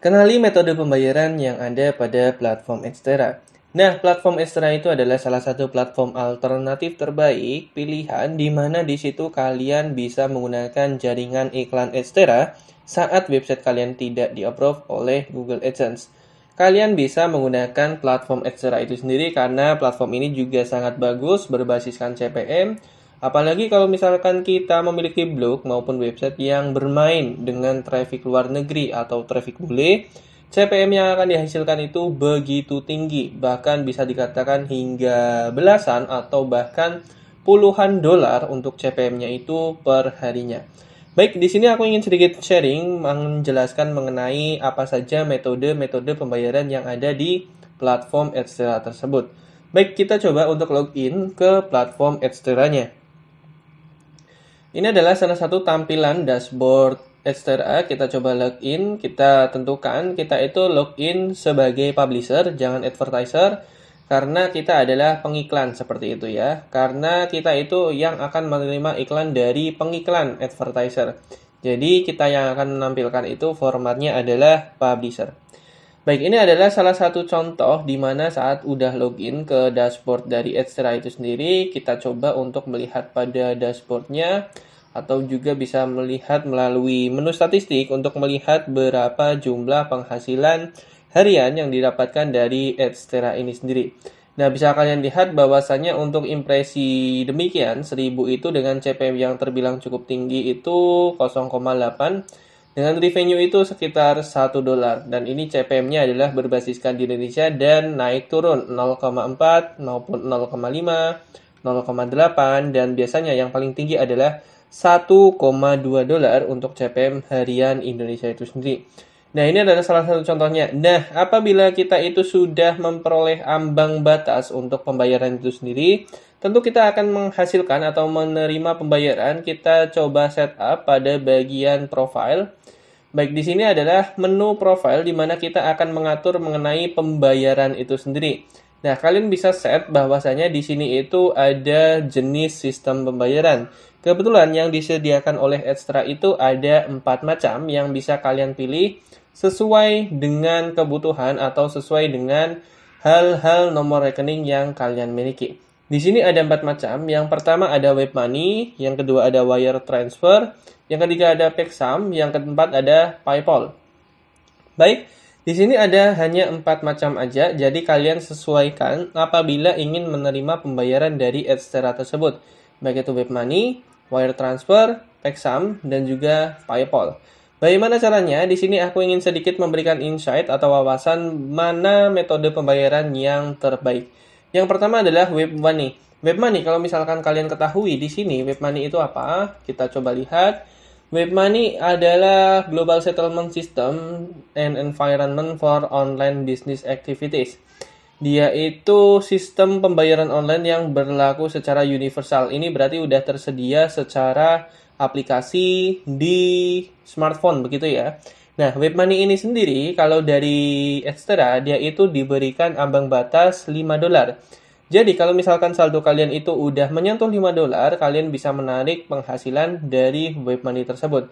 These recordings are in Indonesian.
Kenali metode pembayaran yang ada pada platform Etcetera. Nah, platform Extra itu adalah salah satu platform alternatif terbaik pilihan di mana di situ kalian bisa menggunakan jaringan iklan Extra saat website kalian tidak di-approve oleh Google AdSense. Kalian bisa menggunakan platform Extra itu sendiri karena platform ini juga sangat bagus berbasiskan CPM Apalagi kalau misalkan kita memiliki blog maupun website yang bermain dengan traffic luar negeri atau traffic bule, CPM yang akan dihasilkan itu begitu tinggi, bahkan bisa dikatakan hingga belasan atau bahkan puluhan dolar untuk CPM-nya itu per harinya. Baik, di sini aku ingin sedikit sharing menjelaskan mengenai apa saja metode-metode pembayaran yang ada di platform Adstera tersebut. Baik, kita coba untuk login ke platform Adstera-nya. Ini adalah salah satu tampilan dashboard Xterra. Kita coba login, kita tentukan kita itu login sebagai publisher, jangan advertiser. Karena kita adalah pengiklan seperti itu ya. Karena kita itu yang akan menerima iklan dari pengiklan advertiser. Jadi kita yang akan menampilkan itu formatnya adalah publisher. Baik, ini adalah salah satu contoh di mana saat udah login ke dashboard dari Edstera itu sendiri, kita coba untuk melihat pada dashboardnya atau juga bisa melihat melalui menu statistik untuk melihat berapa jumlah penghasilan harian yang didapatkan dari Edstera ini sendiri. Nah, bisa kalian lihat bahwasannya untuk impresi demikian, 1000 itu dengan CPM yang terbilang cukup tinggi itu 0,8 dengan revenue itu sekitar 1 dolar dan ini CPM-nya adalah berbasiskan di Indonesia dan naik turun 0,4 maupun 0,5, 0,8 dan biasanya yang paling tinggi adalah 1,2 dolar untuk CPM harian Indonesia itu sendiri. Nah, ini adalah salah satu contohnya. Nah, apabila kita itu sudah memperoleh ambang batas untuk pembayaran itu sendiri, tentu kita akan menghasilkan atau menerima pembayaran. Kita coba setup pada bagian profile Baik, di sini adalah menu profile di mana kita akan mengatur mengenai pembayaran itu sendiri. Nah, kalian bisa set bahwasanya di sini itu ada jenis sistem pembayaran. Kebetulan yang disediakan oleh Extra itu ada empat macam yang bisa kalian pilih sesuai dengan kebutuhan atau sesuai dengan hal-hal nomor rekening yang kalian miliki. Di sini ada empat macam. Yang pertama ada web money, yang kedua ada wire transfer, yang ketiga ada Pexam, yang keempat ada Paypal. Baik, di sini ada hanya empat macam aja, jadi kalian sesuaikan apabila ingin menerima pembayaran dari Adstera tersebut, baik itu WebMoney, Wire Transfer, Pexam, dan juga Paypal. Bagaimana caranya? Di sini aku ingin sedikit memberikan insight atau wawasan mana metode pembayaran yang terbaik. Yang pertama adalah WebMoney. WebMoney kalau misalkan kalian ketahui di sini WebMoney itu apa? Kita coba lihat. WebMoney adalah global settlement system and environment for online business activities. Dia itu sistem pembayaran online yang berlaku secara universal. Ini berarti udah tersedia secara aplikasi di smartphone begitu ya. Nah, WebMoney ini sendiri kalau dari Etcetera dia itu diberikan ambang batas 5 dolar jadi kalau misalkan saldo kalian itu udah menyentuh 5 dolar, kalian bisa menarik penghasilan dari web money tersebut.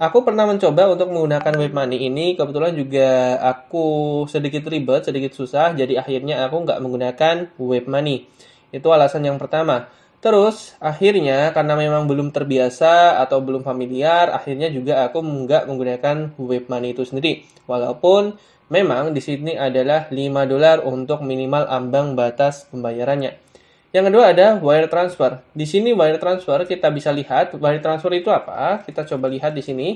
Aku pernah mencoba untuk menggunakan web money ini, kebetulan juga aku sedikit ribet, sedikit susah, jadi akhirnya aku nggak menggunakan web money. Itu alasan yang pertama. Terus akhirnya karena memang belum terbiasa atau belum familiar, akhirnya juga aku nggak menggunakan web money itu sendiri. Walaupun Memang di sini adalah 5 dolar untuk minimal ambang batas pembayarannya. Yang kedua ada wire transfer. Di sini wire transfer kita bisa lihat wire transfer itu apa? Kita coba lihat di sini.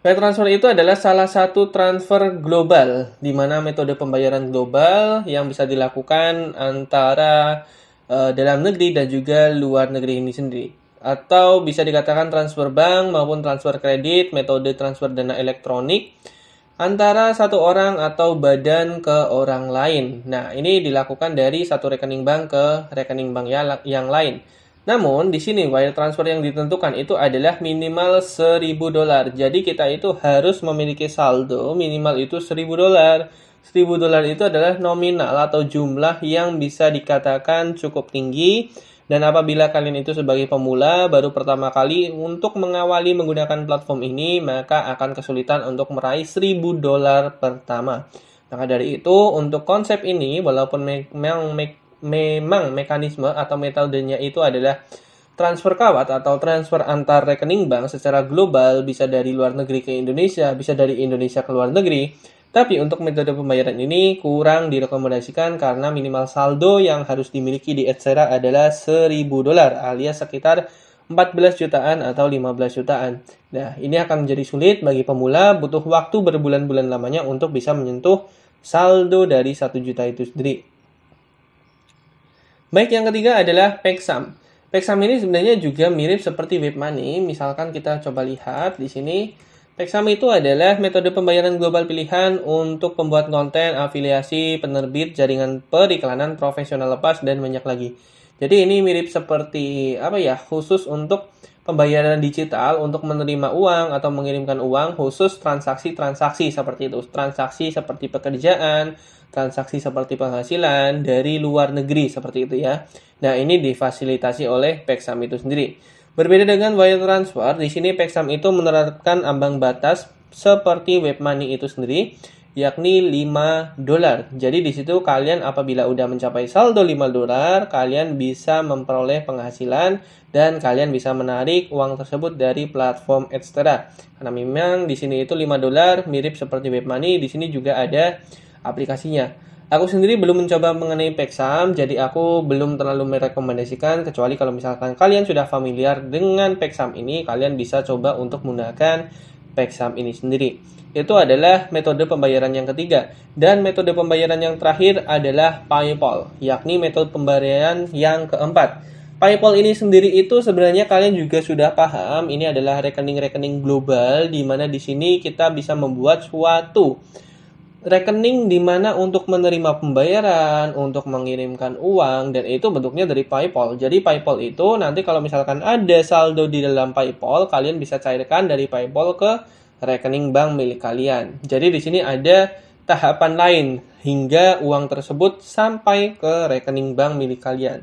Wire transfer itu adalah salah satu transfer global di mana metode pembayaran global yang bisa dilakukan antara uh, dalam negeri dan juga luar negeri ini sendiri atau bisa dikatakan transfer bank maupun transfer kredit, metode transfer dana elektronik antara satu orang atau badan ke orang lain. Nah, ini dilakukan dari satu rekening bank ke rekening bank ya, yang lain. Namun, di sini wire transfer yang ditentukan itu adalah minimal 1000 dolar. Jadi, kita itu harus memiliki saldo minimal itu 1000 dolar. 1000 dolar itu adalah nominal atau jumlah yang bisa dikatakan cukup tinggi dan apabila kalian itu sebagai pemula baru pertama kali untuk mengawali menggunakan platform ini, maka akan kesulitan untuk meraih 1000 dolar pertama. Maka dari itu, untuk konsep ini, walaupun memang, me memang mekanisme atau metodenya itu adalah transfer kawat atau transfer antar rekening bank secara global bisa dari luar negeri ke Indonesia, bisa dari Indonesia ke luar negeri, tapi untuk metode pembayaran ini kurang direkomendasikan karena minimal saldo yang harus dimiliki di Etsera adalah 1000 dolar alias sekitar 14 jutaan atau 15 jutaan. Nah, ini akan menjadi sulit bagi pemula butuh waktu berbulan-bulan lamanya untuk bisa menyentuh saldo dari 1 juta itu sendiri. Baik, yang ketiga adalah Peksam. Peksam ini sebenarnya juga mirip seperti web money. Misalkan kita coba lihat di sini Reksam itu adalah metode pembayaran global pilihan untuk pembuat konten, afiliasi, penerbit, jaringan periklanan, profesional lepas, dan banyak lagi. Jadi ini mirip seperti apa ya, khusus untuk pembayaran digital untuk menerima uang atau mengirimkan uang khusus transaksi-transaksi seperti itu. Transaksi seperti pekerjaan, transaksi seperti penghasilan dari luar negeri seperti itu ya. Nah ini difasilitasi oleh Peksam itu sendiri. Berbeda dengan wire transfer, di sini Pexam itu menerapkan ambang batas seperti web money itu sendiri, yakni 5 dolar. Jadi di situ kalian apabila udah mencapai saldo 5 dolar, kalian bisa memperoleh penghasilan dan kalian bisa menarik uang tersebut dari platform Etcetera. Karena memang di sini itu 5 dolar mirip seperti web money, di sini juga ada aplikasinya. Aku sendiri belum mencoba mengenai e saham, jadi aku belum terlalu merekomendasikan kecuali kalau misalkan kalian sudah familiar dengan e saham ini, kalian bisa coba untuk menggunakan e saham ini sendiri. Itu adalah metode pembayaran yang ketiga. Dan metode pembayaran yang terakhir adalah PayPal, yakni metode pembayaran yang keempat. PayPal ini sendiri itu sebenarnya kalian juga sudah paham, ini adalah rekening-rekening global di mana di sini kita bisa membuat suatu rekening di mana untuk menerima pembayaran, untuk mengirimkan uang dan itu bentuknya dari PayPal. Jadi PayPal itu nanti kalau misalkan ada saldo di dalam PayPal, kalian bisa cairkan dari PayPal ke rekening bank milik kalian. Jadi di sini ada tahapan lain hingga uang tersebut sampai ke rekening bank milik kalian.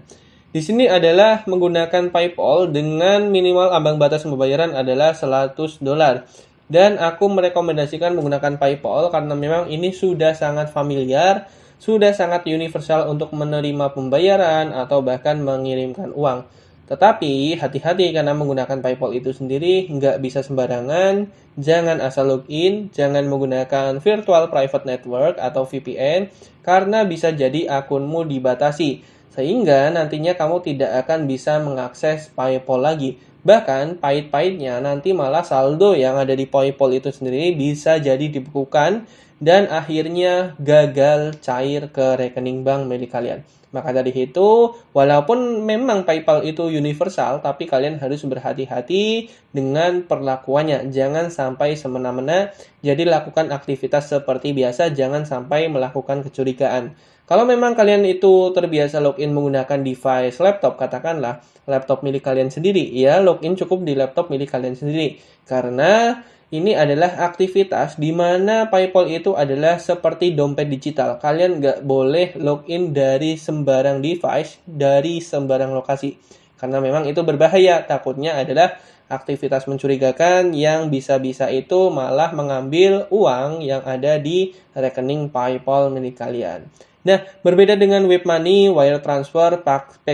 Di sini adalah menggunakan PayPal dengan minimal ambang batas pembayaran adalah 100 dolar. Dan aku merekomendasikan menggunakan PayPal karena memang ini sudah sangat familiar, sudah sangat universal untuk menerima pembayaran atau bahkan mengirimkan uang. Tetapi hati-hati karena menggunakan PayPal itu sendiri nggak bisa sembarangan. Jangan asal login, jangan menggunakan virtual private network atau VPN karena bisa jadi akunmu dibatasi. Sehingga nantinya kamu tidak akan bisa mengakses PayPal lagi. Bahkan pahit-pahitnya nanti malah saldo yang ada di PayPal itu sendiri bisa jadi dibekukan dan akhirnya gagal cair ke rekening bank milik kalian. Maka dari itu, walaupun memang PayPal itu universal, tapi kalian harus berhati-hati dengan perlakuannya. Jangan sampai semena-mena, jadi lakukan aktivitas seperti biasa, jangan sampai melakukan kecurigaan. Kalau memang kalian itu terbiasa login menggunakan device laptop, katakanlah laptop milik kalian sendiri, ya login cukup di laptop milik kalian sendiri. Karena ini adalah aktivitas di mana PayPal itu adalah seperti dompet digital. Kalian nggak boleh login dari sembarang device, dari sembarang lokasi. Karena memang itu berbahaya. Takutnya adalah aktivitas mencurigakan yang bisa-bisa itu malah mengambil uang yang ada di rekening PayPal milik kalian. Nah, berbeda dengan web money, wire transfer,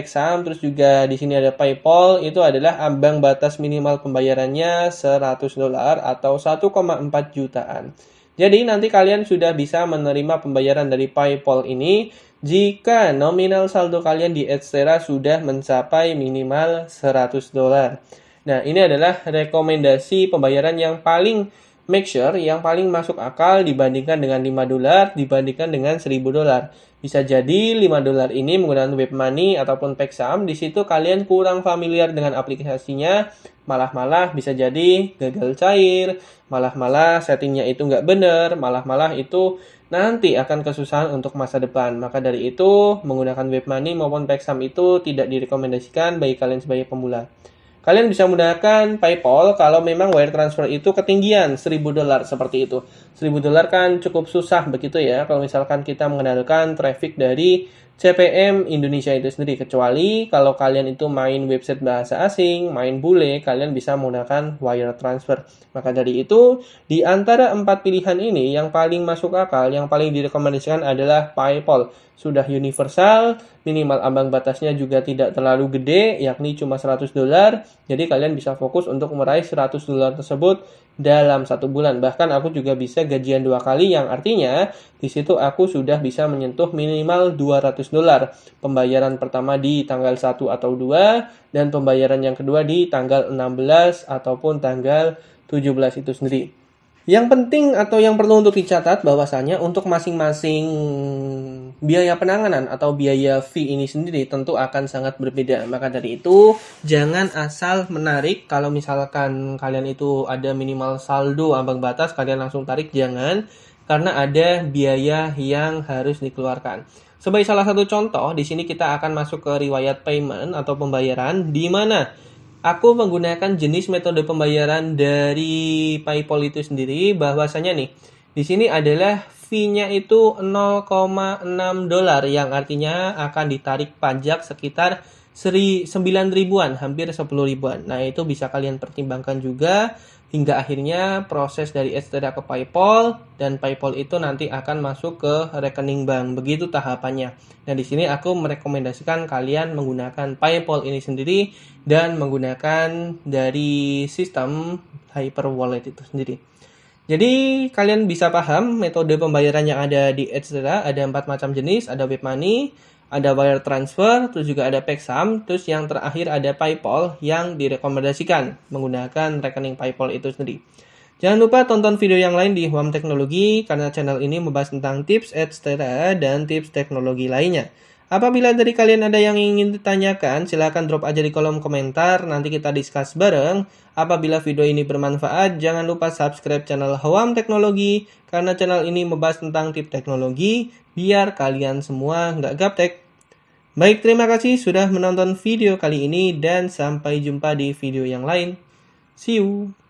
saham, terus juga di sini ada PayPal, itu adalah ambang batas minimal pembayarannya 100 dolar atau 1,4 jutaan. Jadi nanti kalian sudah bisa menerima pembayaran dari PayPal ini jika nominal saldo kalian di Etcetera sudah mencapai minimal 100 dolar. Nah, ini adalah rekomendasi pembayaran yang paling make sure yang paling masuk akal dibandingkan dengan 5 dolar dibandingkan dengan 1000 dolar. Bisa jadi 5 dolar ini menggunakan WebMoney ataupun Pexam, di situ kalian kurang familiar dengan aplikasinya, malah-malah bisa jadi gagal cair, malah-malah settingnya itu nggak benar, malah-malah itu nanti akan kesusahan untuk masa depan. Maka dari itu, menggunakan WebMoney maupun Pexam itu tidak direkomendasikan bagi kalian sebagai pemula. Kalian bisa menggunakan PayPal kalau memang wire transfer itu ketinggian 1000 dolar seperti itu. 1000 dolar kan cukup susah begitu ya kalau misalkan kita mengandalkan traffic dari CPM Indonesia itu sendiri kecuali kalau kalian itu main website bahasa asing, main bule, kalian bisa menggunakan wire transfer. Maka dari itu, di antara empat pilihan ini yang paling masuk akal, yang paling direkomendasikan adalah PayPal sudah universal, minimal ambang batasnya juga tidak terlalu gede, yakni cuma 100 dolar. Jadi kalian bisa fokus untuk meraih 100 dolar tersebut dalam satu bulan. Bahkan aku juga bisa gajian dua kali yang artinya di situ aku sudah bisa menyentuh minimal 200 dolar. Pembayaran pertama di tanggal 1 atau 2 dan pembayaran yang kedua di tanggal 16 ataupun tanggal 17 itu sendiri. Yang penting atau yang perlu untuk dicatat bahwasanya untuk masing-masing biaya penanganan atau biaya fee ini sendiri tentu akan sangat berbeda. Maka dari itu jangan asal menarik kalau misalkan kalian itu ada minimal saldo ambang batas kalian langsung tarik jangan karena ada biaya yang harus dikeluarkan. Sebagai salah satu contoh, di sini kita akan masuk ke riwayat payment atau pembayaran di mana Aku menggunakan jenis metode pembayaran dari PayPal itu sendiri bahwasanya nih di sini adalah fee-nya itu 0,6 dolar yang artinya akan ditarik pajak sekitar seri 9 ribuan, hampir 10 ribuan. Nah, itu bisa kalian pertimbangkan juga hingga akhirnya proses dari Estera ke PayPal dan PayPal itu nanti akan masuk ke rekening bank. Begitu tahapannya. Nah, di sini aku merekomendasikan kalian menggunakan PayPal ini sendiri dan menggunakan dari sistem Hyper Wallet itu sendiri. Jadi kalian bisa paham metode pembayaran yang ada di Etcetera ada empat macam jenis, ada web money, ada wire transfer, terus juga ada peksam, terus yang terakhir ada PayPal yang direkomendasikan menggunakan rekening PayPal itu sendiri. Jangan lupa tonton video yang lain di Huam Teknologi karena channel ini membahas tentang tips etc dan tips teknologi lainnya. Apabila dari kalian ada yang ingin ditanyakan, silahkan drop aja di kolom komentar, nanti kita discuss bareng. Apabila video ini bermanfaat, jangan lupa subscribe channel Huam Teknologi, karena channel ini membahas tentang tip teknologi, biar kalian semua nggak gaptek. Baik, terima kasih sudah menonton video kali ini dan sampai jumpa di video yang lain. See you!